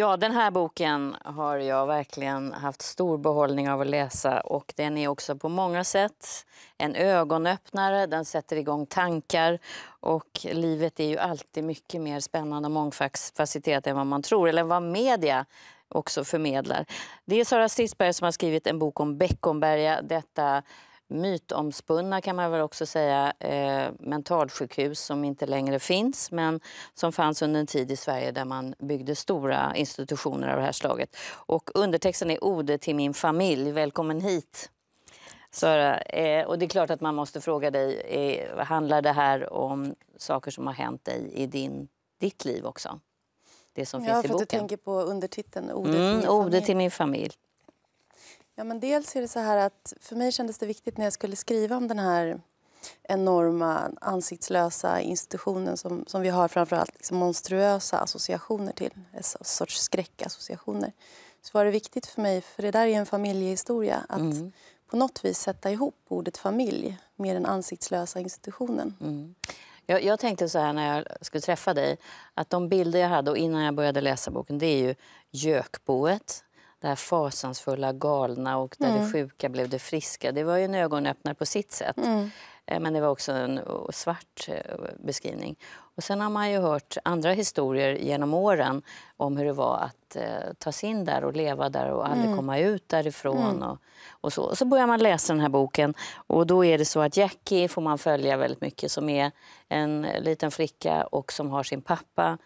Ja, den här boken har jag verkligen haft stor behållning av att läsa och den är också på många sätt en ögonöppnare, den sätter igång tankar och livet är ju alltid mycket mer spännande och mångfacetterat än vad man tror, eller vad media också förmedlar. Det är Sara Stridsberg som har skrivit en bok om Beckomberga, detta mytomspunna kan man väl också säga eh, mentalsjukhus som inte längre finns men som fanns under en tid i Sverige där man byggde stora institutioner av det här slaget. Och undertexten är Ode till min familj, välkommen hit. Sara, eh, och det är klart att man måste fråga dig, eh, handlar det här om saker som har hänt dig i din, ditt liv också? Det som ja, finns i boken. Ja, för att du tänker på undertiteln Ode, mm, till, min ode till min familj. Ja, men dels är det så här att för mig kändes det viktigt när jag skulle skriva om den här enorma ansiktslösa institutionen som, som vi har framförallt liksom monstruösa associationer till, en alltså sorts skräckassociationer. Så var det viktigt för mig, för det där är en familjehistoria, att mm. på något vis sätta ihop ordet familj med den ansiktslösa institutionen. Mm. Jag, jag, tänkte så här när jag skulle träffa dig, att de bilder jag hade och innan jag började läsa boken, det är ju Gökboet, det här fasansfulla, galna och där mm. det sjuka blev det friska. Det var ju en ögonöppnare på sitt sätt. Mm. Eh, men det var också en eh, svart eh, beskrivning. Och sen har man ju hört andra historier genom åren om hur det var att eh, ta sig in där och leva där och aldrig mm. komma ut därifrån. Mm. Och, och, så. så börjar man läsa den här boken och då är det så att Jackie får man följa väldigt mycket som är en liten flicka och som har sin pappa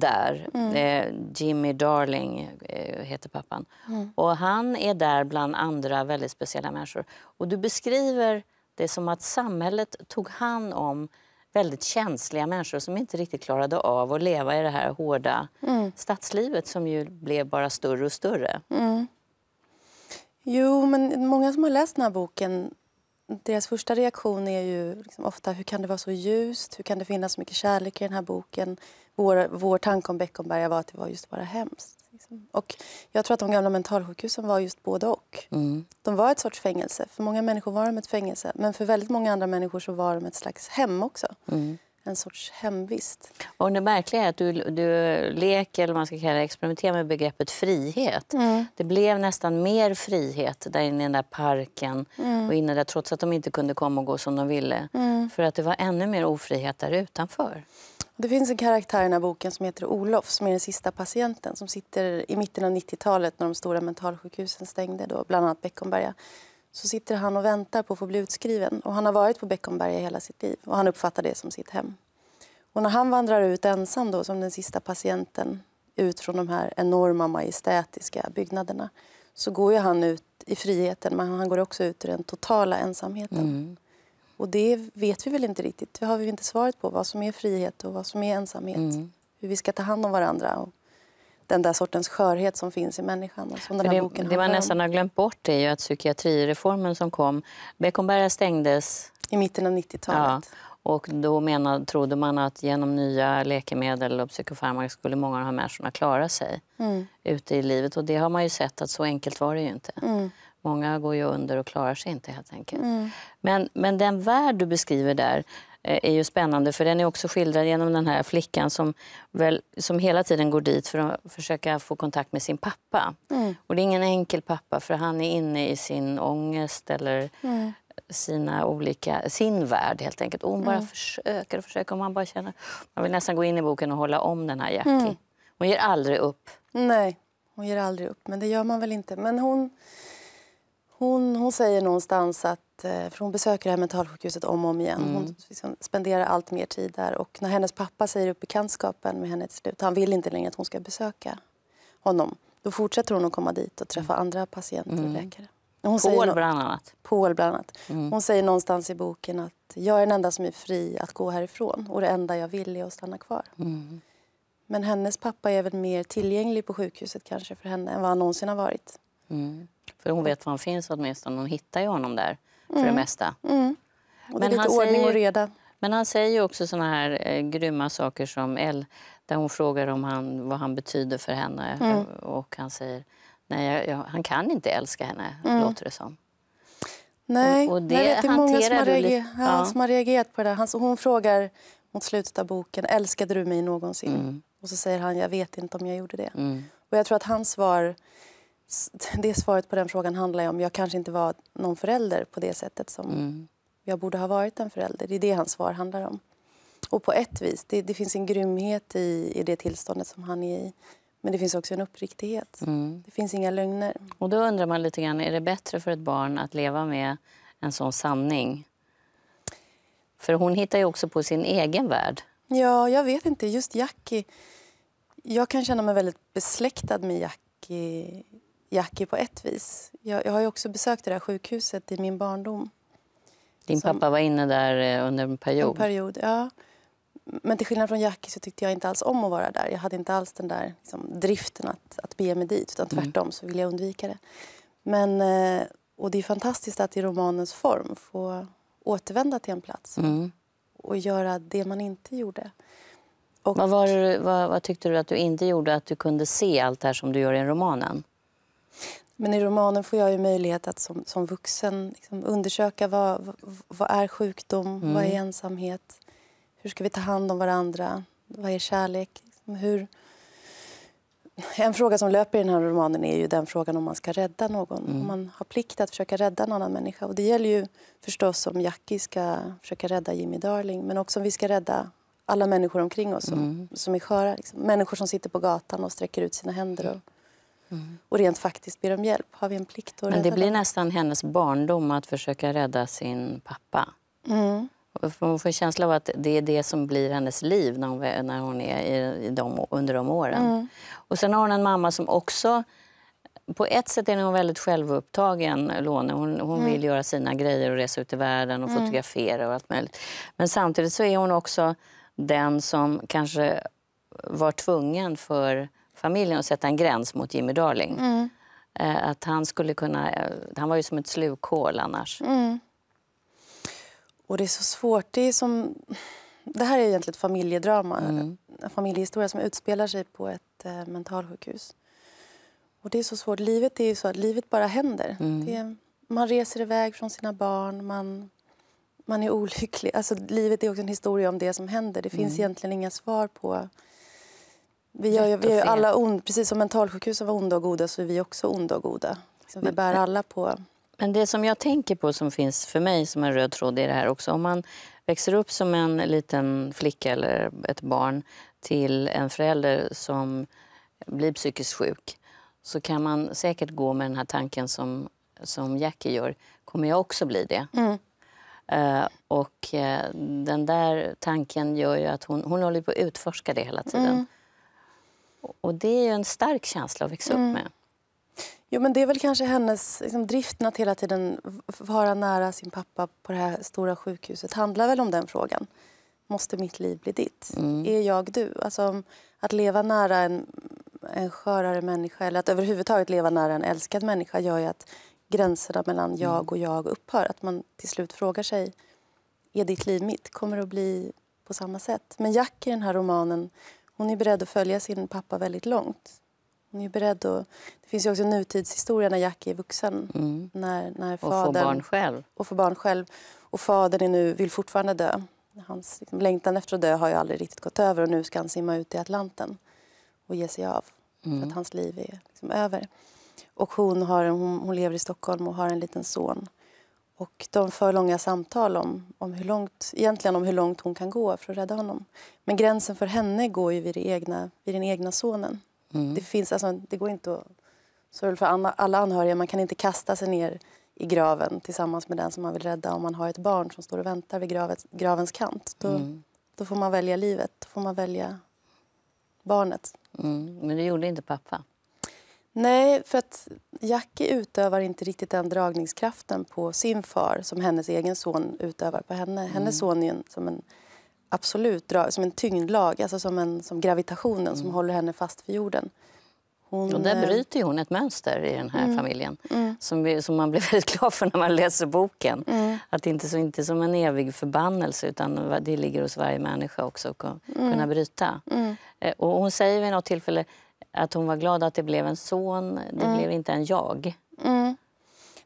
där. Mm. Eh, Jimmy Darling eh, heter pappan. Mm. Och han är där bland andra väldigt speciella människor. Och du beskriver det som att samhället tog hand om väldigt känsliga människor som inte riktigt klarade av att leva i det här hårda mm. stadslivet som ju blev bara större och större. Mm. Jo, men många som har läst den här boken deras första reaktion är ju liksom ofta hur kan det vara så ljust, hur kan det finnas så mycket kärlek i den här boken. Vår, vår tanke om Beckomberga var att det var just bara hemskt. Liksom. Och jag tror att de gamla mentalsjukhusen var just både och. Mm. De var ett sorts fängelse. För många människor var de ett fängelse, men för väldigt många andra människor så var de ett slags hem också. Mm en sorts hemvist. Och det märkliga är att du, du leker, eller man ska kalla det, experimenterar med begreppet frihet. Mm. Det blev nästan mer frihet där inne i den där parken mm. och inne där, trots att de inte kunde komma och gå som de ville. Mm. För att det var ännu mer ofrihet där utanför. Det finns en karaktär i den här boken som heter Olof, som är den sista patienten som sitter i mitten av 90-talet när de stora mentalsjukhusen stängde, då, bland annat Beckomberga så sitter han och väntar på att få bli utskriven. Och han har varit på Beckomberga hela sitt liv och han uppfattar det som sitt hem. Och när han vandrar ut ensam då, som den sista patienten ut från de här enorma majestätiska byggnaderna så går han ut i friheten men han går också ut i den totala ensamheten. Mm. Och det vet vi väl inte riktigt. Det har vi inte svaret på, vad som är frihet och vad som är ensamhet. Mm. Hur vi ska ta hand om varandra och den där sortens skörhet som finns i människan. Och som den här det boken det man nästan har glömt bort är ju att psykiatrireformen som kom, Beckomberga stängdes i mitten av 90-talet. Ja, och då menade, trodde man att genom nya läkemedel och psykofarmaka skulle många av de här människorna klara sig mm. ute i livet. Och det har man ju sett att så enkelt var det ju inte. Mm. Många går ju under och klarar sig inte helt enkelt. Mm. Men, men den värld du beskriver där eh, är ju spännande för den är också skildrad genom den här flickan som, väl, som hela tiden går dit för att försöka få kontakt med sin pappa. Mm. Och det är ingen enkel pappa för han är inne i sin ångest eller mm. sina olika, sin värld helt enkelt. Och hon bara mm. försöker och försöker. Och man, bara känner, man vill nästan gå in i boken och hålla om den här Jackie. Mm. Hon ger aldrig upp. Nej, hon ger aldrig upp. Men det gör man väl inte. Men hon... Hon, hon säger någonstans att, eh, för hon besöker det här mentalsjukhuset om och om igen. Hon mm. liksom spenderar allt mer tid där och när hennes pappa säger upp bekantskapen med henne till slut, han vill inte längre att hon ska besöka honom, då fortsätter hon att komma dit och träffa mm. andra patienter mm. och läkare. Hon Paul, no bland annat. Paul bland annat. Mm. Hon säger någonstans i boken att jag är den enda som är fri att gå härifrån och det enda jag vill är att stanna kvar. Mm. Men hennes pappa är väl mer tillgänglig på sjukhuset kanske för henne än vad han någonsin har varit. Mm. För hon vet var han finns åtminstone, hon hittar ju honom där för det mm. mesta. Mm. Och det är men lite ordning säger, och reda. Men han säger ju också såna här eh, grymma saker som L, där hon frågar om han, vad han betyder för henne mm. och han säger nej, jag, jag, han kan inte älska henne, mm. låter det som. Nej, och, och det, nej, det är många som har, reagerat, ja, som har reagerat på det där. hon frågar mot slutet av boken, älskade du mig någonsin? Mm. Och så säger han, jag vet inte om jag gjorde det. Mm. Och jag tror att hans svar det svaret på den frågan handlar om jag kanske inte var någon förälder på det sättet som mm. jag borde ha varit en förälder. Det är det hans svar handlar om. Och på ett vis, det, det finns en grymhet i, i det tillståndet som han är i. Men det finns också en uppriktighet. Mm. Det finns inga lögner. Och då undrar man lite grann, är det bättre för ett barn att leva med en sån sanning? För hon hittar ju också på sin egen värld. Ja, jag vet inte. Just Jackie. Jag kan känna mig väldigt besläktad med Jackie Jackie på ett vis. Jag, jag har också besökt det där sjukhuset i min barndom. Din som, pappa var inne där eh, under en period. En period ja. Men till skillnad från Jackie så tyckte jag inte alls om att vara där. Jag hade inte alls den där liksom, driften att, att bege mig dit, utan mm. tvärtom så ville jag undvika det. Men, eh, och det är fantastiskt att i romanens form få återvända till en plats mm. och göra det man inte gjorde. Och... Vad, var, vad, vad, tyckte du att du inte gjorde, att du kunde se allt det här som du gör i romanen? Men i romanen får jag ju möjlighet att som, som vuxen liksom undersöka vad, vad, är sjukdom, mm. vad är mm. ensamhet, hur ska vi ta hand om varandra, vad är kärlek? Liksom hur... En fråga som löper i den här romanen är ju den frågan om man ska rädda någon. Mm. Om man har plikt att försöka rädda en annan människa. Och det gäller ju förstås om Jackie ska försöka rädda Jimmy Darling men också om vi ska rädda alla människor omkring oss som, mm. som är sköra. Liksom. Människor som sitter på gatan och sträcker ut sina händer och Mm. Och rent faktiskt ber om hjälp. Har vi en plikt att Men det blir dem? nästan hennes barndom att försöka rädda sin pappa. Mm. Man får en känsla av att det är det som blir hennes liv när hon, när hon är i de, under de åren. Mm. Och sen har hon en mamma som också... På ett sätt är hon väldigt självupptagen, Lone. Hon, hon mm. vill göra sina grejer och resa ut i världen och mm. fotografera och allt möjligt. Men samtidigt så är hon också den som kanske var tvungen för familjen och sätta en gräns mot Jimmy Darling. Mm. Eh, att han skulle kunna... Eh, han var ju som ett slukhål annars. Mm. Och det är så svårt. Det, är som, det här är egentligen ett familjedrama. Mm. En familjehistoria som utspelar sig på ett eh, mentalsjukhus. Och det är så svårt. Livet är så att livet bara händer. Mm. Det, man reser iväg från sina barn, man, man är olycklig. Alltså, livet är också en historia om det som händer. Det finns mm. egentligen inga svar på vi, gör, vi är alla ond, precis som mentalsjukhusen var onda och goda så är vi också onda och goda. Så vi bär alla på... Men det som jag tänker på som finns för mig som en röd tråd i det här också, om man växer upp som en liten flicka eller ett barn till en förälder som blir psykiskt sjuk så kan man säkert gå med den här tanken som, som Jackie gör, kommer jag också bli det? Mm. Uh, och uh, den där tanken gör ju att hon, hon håller på att utforska det hela tiden. Mm. Och det är en stark känsla att växa mm. upp med. Jo, men det är väl kanske hennes liksom, driften att hela tiden vara nära sin pappa på det här stora sjukhuset handlar väl om den frågan. Måste mitt liv bli ditt? Mm. Är jag du? Alltså, att leva nära en, en skörare människa eller att överhuvudtaget leva nära en älskad människa gör ju att gränserna mellan jag mm. och jag upphör. Att man till slut frågar sig, är ditt liv mitt? Kommer det att bli på samma sätt? Men Jack i den här romanen hon är beredd att följa sin pappa väldigt långt. Hon är beredd att, det finns ju också nutidshistoria när Jack är vuxen. Mm. När, när fadern, och får barn själv. Och får barn själv. Och fadern är nu, vill fortfarande dö. Hans liksom, längtan efter att dö har ju aldrig riktigt gått över och nu ska han simma ut i Atlanten och ge sig av. Mm. För att mm. hans liv är liksom över. Och hon, har, hon, hon lever i Stockholm och har en liten son och de för långa samtal om, om, hur långt, egentligen om hur långt hon kan gå för att rädda honom. Men gränsen för henne går ju vid, det egna, vid den egna sonen. Mm. Det, finns, alltså, det går inte att... Så för alla anhöriga, man kan inte kasta sig ner i graven tillsammans med den som man vill rädda om man har ett barn som står och väntar vid gravet, gravens kant. Då, mm. då får man välja livet, då får man välja barnet. Mm. Men det gjorde inte pappa? Nej, för att Jackie utövar inte riktigt den dragningskraften på sin far som hennes egen son utövar på henne. Mm. son är en, som en absolut drag, som en tyngdlag, alltså som, en, som gravitationen mm. som håller henne fast vid jorden. Hon, och där eh, bryter hon ett mönster i den här mm. familjen mm. Som, som man blir väldigt glad för när man läser boken. Mm. Att det inte så, som en evig förbannelse utan det ligger hos varje människa också att kunna mm. bryta. Mm. Eh, och hon säger vid något tillfälle att hon var glad att det blev en son, det mm. blev inte en jag. Mm.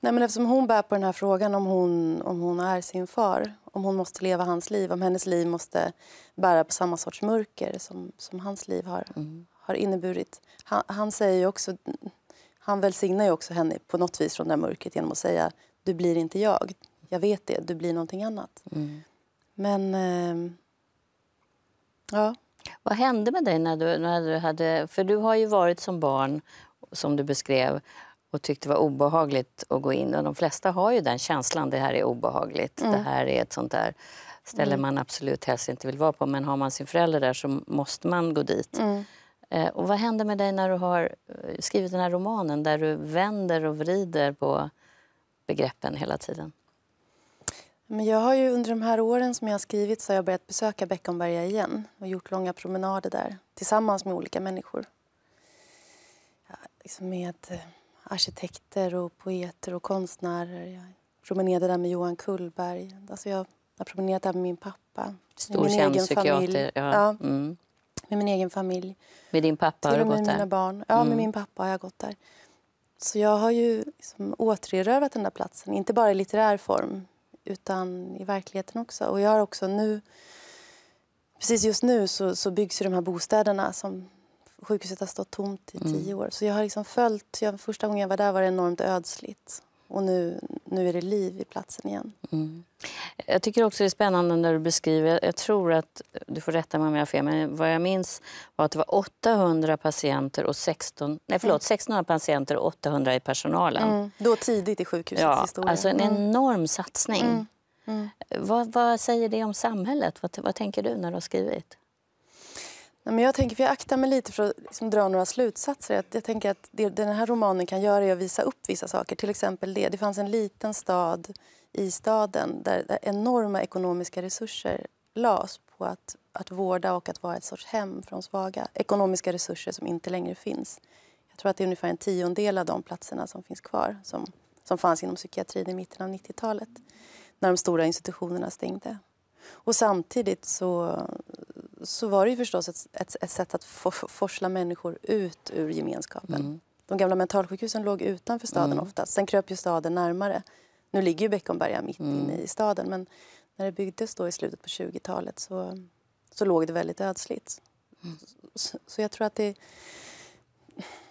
Nej, men eftersom hon bär på den här frågan om hon, om hon är sin far, om hon måste leva hans liv, om hennes liv måste bära på samma sorts mörker som, som hans liv har, mm. har inneburit. Han, han, säger ju också, han välsignar ju också henne på något vis från det här mörkret genom att säga du blir inte jag, jag vet det, du blir någonting annat. Mm. Men... Eh, ja. Vad hände med dig när du, när du hade... För du har ju varit som barn, som du beskrev, och tyckte det var obehagligt att gå in. Och de flesta har ju den känslan, det här är obehagligt. Mm. Det här är ett sånt där ställe mm. man absolut helst inte vill vara på. Men har man sin förälder där så måste man gå dit. Mm. Eh, och vad hände med dig när du har eh, skrivit den här romanen där du vänder och vrider på begreppen hela tiden? Men jag har ju under de här åren som jag har skrivit så har jag börjat besöka Beckomberga igen och gjort långa promenader där tillsammans med olika människor. Ja, liksom med eh, arkitekter och poeter och konstnärer. Jag promenerade där med Johan Kullberg. Alltså jag har promenerat där med min pappa. Stor med min egen familj. Ja. ja. Mm. Med min egen familj. Med din pappa har du gått där? Barn. Ja, mm. min pappa har jag gått där. Så jag har ju liksom återerövrat den där platsen, inte bara i litterär form utan i verkligheten också. Och jag har också nu, precis just nu så, så byggs de här bostäderna som sjukhuset har stått tomt i mm. tio år. Så jag har liksom följt, jag, första gången jag var där var det enormt ödsligt och nu, nu är det liv i platsen igen. Mm. Jag tycker också det är spännande när du beskriver, jag tror att, du får rätta mig om jag har fel, men vad jag minns var att det var 800 patienter och 16, nej förlåt, 1600 mm. patienter och 800 i personalen. Mm. Då tidigt i sjukhusets ja, historia. Alltså en mm. enorm satsning. Mm. Vad, vad, säger det om samhället? Vad, vad tänker du när du har skrivit? Nej, men jag, tänker, för jag aktar mig lite för att liksom dra några slutsatser. Jag, jag tänker att det, den här romanen kan göra är att visa upp vissa saker. Till exempel det, det fanns en liten stad i staden där, där enorma ekonomiska resurser lades på att, att vårda och att vara ett sorts hem för de svaga. Ekonomiska resurser som inte längre finns. Jag tror att det är ungefär en tiondel av de platserna som finns kvar som, som fanns inom psykiatrin i mitten av 90-talet när de stora institutionerna stängde. Och samtidigt så, så var det ju förstås ett, ett, ett sätt att for, forsla människor ut ur gemenskapen. Mm. De gamla mentalsjukhusen låg utanför staden mm. oftast. Sen kröp ju staden närmare. Nu ligger ju Beckomberga mitt mm. inne i staden men när det byggdes då i slutet på 20-talet så, så låg det väldigt ödsligt. Mm. Så, så, jag tror att det,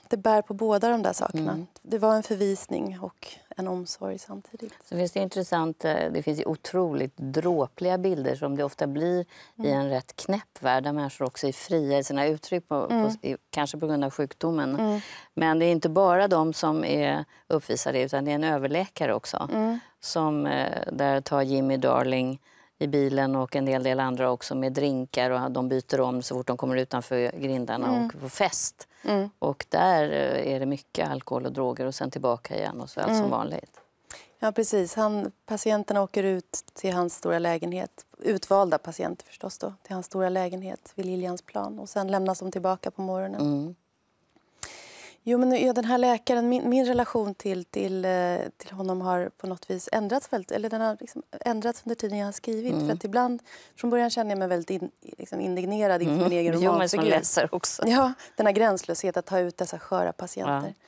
det bär på båda de där sakerna. Mm. Det var en förvisning och en omsorg samtidigt. Så finns det intressant, eh, det finns ju otroligt dråpliga bilder som det ofta blir mm. i en rätt knäpp värld där människor också är fria i sina uttryck, på, mm. på, kanske på grund av sjukdomen. Mm. Men det är inte bara de som är uppvisar det utan det är en överläkare också. Mm. Som, eh, där tar Jimmy Darling i bilen och en hel del andra också med drinkar och de byter om så fort de kommer utanför grindarna mm. och på fest. Mm. Och där eh, är det mycket alkohol och droger och sen tillbaka igen och så allt som mm. vanligt. Ja, precis. Han, patienterna åker ut till hans stora lägenhet. Utvalda patienter förstås då, till hans stora lägenhet vid Liljans plan. Och sen lämnas de tillbaka på morgonen. Mm. Jo, men ja, den här läkaren, min, min relation till, till, eh, till honom har på något vis ändrats, väldigt, eller den har liksom ändrats under tiden jag har skrivit. Mm. För att ibland, från början kände jag mig väldigt in, liksom indignerad inför mm. min egen romanfigur. Ja, den här gränslösheten att ta ut dessa sköra patienter. Ja.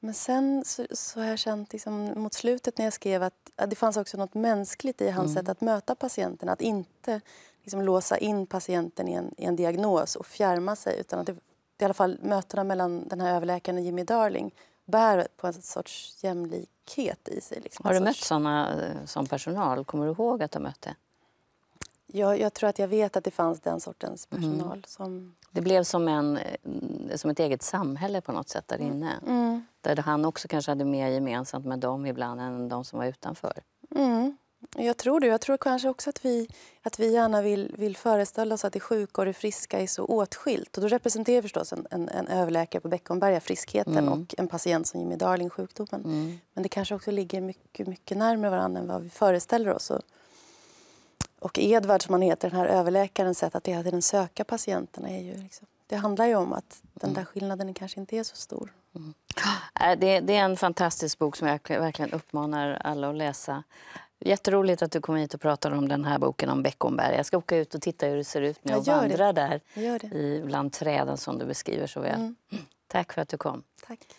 Men sen så, så, har jag känt liksom, mot slutet när jag skrev att, att det fanns också något mänskligt i hans mm. sätt att möta patienten. Att inte liksom, låsa in patienten i en, i en diagnos och fjärma sig utan att det i alla fall mötena mellan den här överläkaren och Jimmy Darling bär på en sorts jämlikhet i sig. Liksom. Har du mött såna eh, som personal? Kommer du ihåg att du mötte? Jag, jag tror att jag vet att det fanns den sortens mhm. personal. Mm. Som... Det blev som, en, eh, som ett eget samhälle på något sätt där mm. inne. Mm. Där han också kanske hade mer gemensamt med dem ibland än de som var utanför. Mm. Jag tror det. Jag tror kanske också att vi, att vi gärna vill, vill föreställa oss att det sjuka och det friska är så åtskilt. Och då representerar förstås en, en, en överläkare på Beckomberga friskheten mm. och en patient som Jimmy Darling sjukdomen. Mm. Men det kanske också ligger mycket, mycket närmare varandra än vad vi föreställer oss. Och, och Edvard, som han heter, den här överläkaren, sätt att hela tiden söka patienterna är ju liksom, det handlar ju om att den mm. där skillnaden kanske inte är så stor. Mm. Ah, det, det, är en fantastisk bok som jag verkligen uppmanar alla att läsa. Jätteroligt att du kom hit och pratade om den här boken om Beckomberg. Jag ska åka ut och titta hur det ser ut när jag, jag vandrar det. där jag I, bland träden som du beskriver så väl. Mm. Tack för att du kom. Tack.